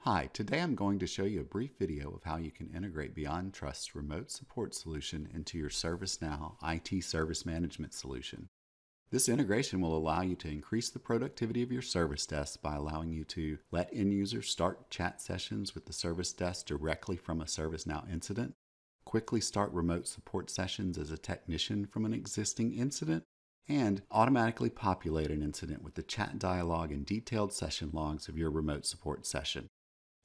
Hi, today I'm going to show you a brief video of how you can integrate Beyond Trust's remote support solution into your ServiceNow IT service management solution. This integration will allow you to increase the productivity of your service desk by allowing you to let end users start chat sessions with the service desk directly from a ServiceNow incident, quickly start remote support sessions as a technician from an existing incident, and automatically populate an incident with the chat dialog and detailed session logs of your remote support session.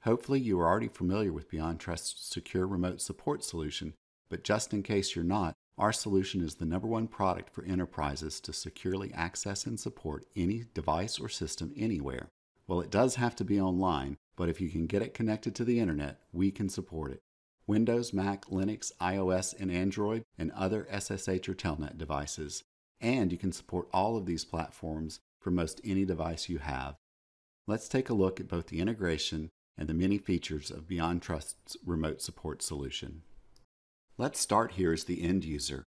Hopefully, you are already familiar with Beyond Trust's secure remote support solution, but just in case you're not, our solution is the number one product for enterprises to securely access and support any device or system anywhere. Well, it does have to be online, but if you can get it connected to the internet, we can support it. Windows, Mac, Linux, iOS, and Android, and other SSH or Telnet devices and you can support all of these platforms for most any device you have. Let's take a look at both the integration and the many features of Beyond Trust's remote support solution. Let's start here as the end user.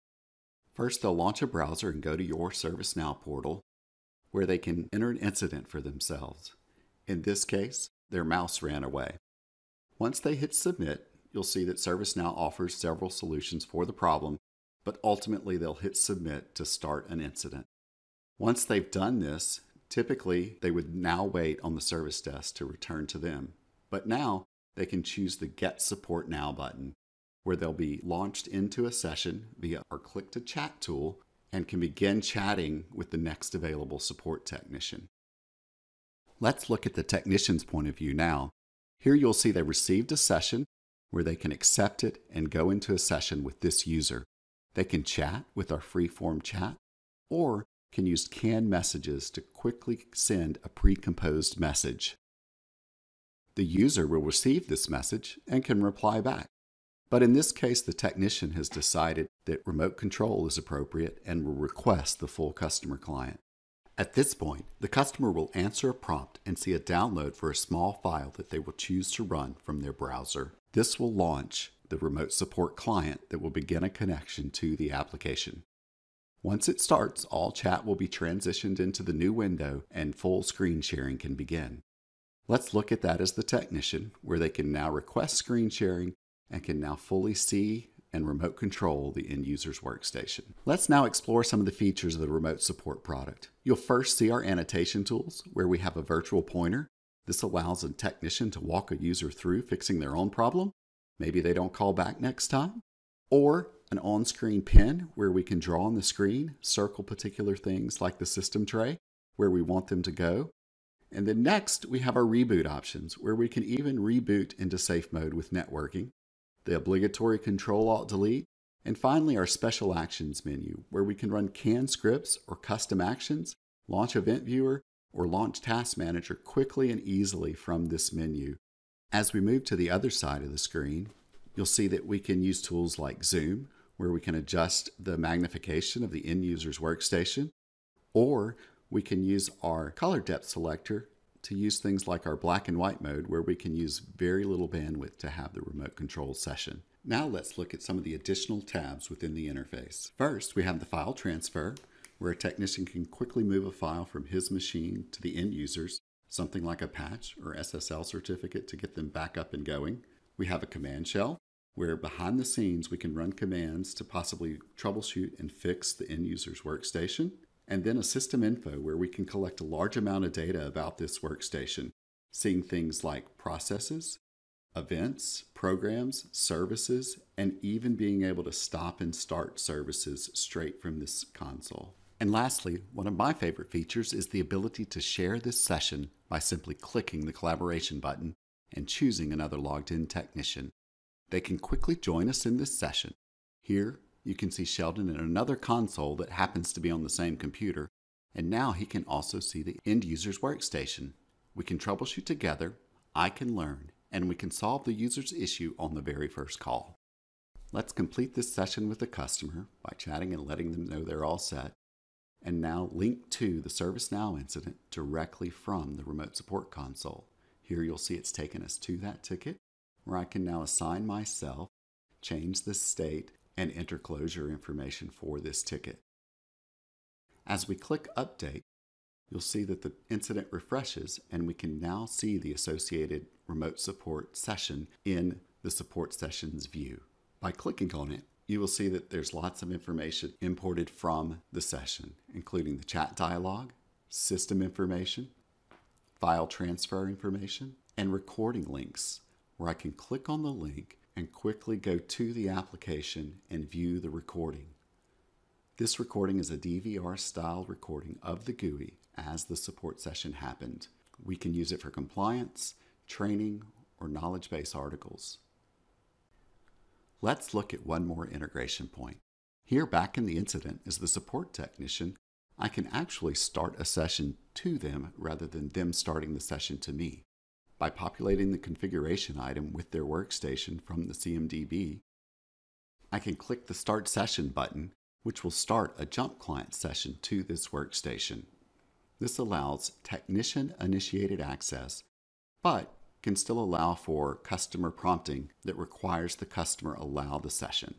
First, they'll launch a browser and go to your ServiceNow portal, where they can enter an incident for themselves. In this case, their mouse ran away. Once they hit submit, you'll see that ServiceNow offers several solutions for the problem but ultimately they'll hit submit to start an incident. Once they've done this, typically they would now wait on the service desk to return to them. But now they can choose the Get Support Now button, where they'll be launched into a session via our Click to Chat tool and can begin chatting with the next available support technician. Let's look at the technician's point of view now. Here you'll see they received a session where they can accept it and go into a session with this user. They can chat with our free-form chat or can use canned messages to quickly send a pre-composed message. The user will receive this message and can reply back. But in this case, the technician has decided that remote control is appropriate and will request the full customer client. At this point, the customer will answer a prompt and see a download for a small file that they will choose to run from their browser. This will launch the remote support client that will begin a connection to the application. Once it starts, all chat will be transitioned into the new window and full screen sharing can begin. Let's look at that as the technician, where they can now request screen sharing and can now fully see and remote control the end user's workstation. Let's now explore some of the features of the remote support product. You'll first see our annotation tools, where we have a virtual pointer. This allows a technician to walk a user through fixing their own problem Maybe they don't call back next time. Or an on screen pin where we can draw on the screen, circle particular things like the system tray where we want them to go. And then next, we have our reboot options where we can even reboot into safe mode with networking, the obligatory Control Alt Delete, and finally our special actions menu where we can run canned scripts or custom actions, launch Event Viewer, or launch Task Manager quickly and easily from this menu. As we move to the other side of the screen, you'll see that we can use tools like Zoom, where we can adjust the magnification of the end user's workstation, or we can use our color depth selector to use things like our black and white mode, where we can use very little bandwidth to have the remote control session. Now let's look at some of the additional tabs within the interface. First, we have the file transfer, where a technician can quickly move a file from his machine to the end user's something like a patch or SSL certificate to get them back up and going. We have a command shell where behind the scenes we can run commands to possibly troubleshoot and fix the end user's workstation, and then a system info where we can collect a large amount of data about this workstation, seeing things like processes, events, programs, services, and even being able to stop and start services straight from this console. And lastly, one of my favorite features is the ability to share this session by simply clicking the collaboration button and choosing another logged in technician. They can quickly join us in this session. Here, you can see Sheldon in another console that happens to be on the same computer, and now he can also see the end user's workstation. We can troubleshoot together, I can learn, and we can solve the user's issue on the very first call. Let's complete this session with the customer by chatting and letting them know they're all set and now link to the ServiceNow incident directly from the remote support console. Here you'll see it's taken us to that ticket where I can now assign myself, change the state, and enter closure information for this ticket. As we click Update, you'll see that the incident refreshes and we can now see the associated remote support session in the support sessions view. By clicking on it, you will see that there's lots of information imported from the session, including the chat dialog, system information, file transfer information, and recording links, where I can click on the link and quickly go to the application and view the recording. This recording is a DVR style recording of the GUI as the support session happened. We can use it for compliance, training, or knowledge base articles. Let's look at one more integration point. Here back in the incident is the support technician. I can actually start a session to them rather than them starting the session to me. By populating the configuration item with their workstation from the CMDB, I can click the Start Session button, which will start a jump client session to this workstation. This allows technician-initiated access, but can still allow for customer prompting that requires the customer allow the session.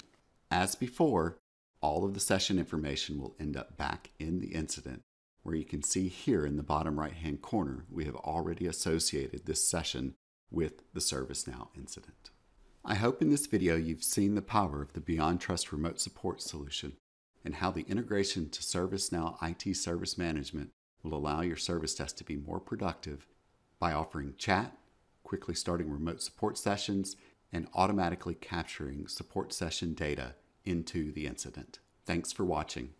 As before, all of the session information will end up back in the incident where you can see here in the bottom right hand corner, we have already associated this session with the ServiceNow incident. I hope in this video you've seen the power of the Beyond Trust remote support solution and how the integration to ServiceNow IT Service Management will allow your service desk to be more productive by offering chat quickly starting remote support sessions, and automatically capturing support session data into the incident. Thanks for watching.